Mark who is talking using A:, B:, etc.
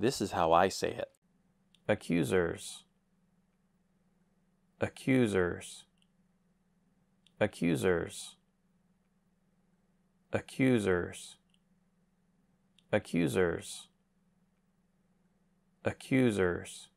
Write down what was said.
A: This is how I say it. Accusers. Accusers. Accusers. Accusers. Accusers. Accusers.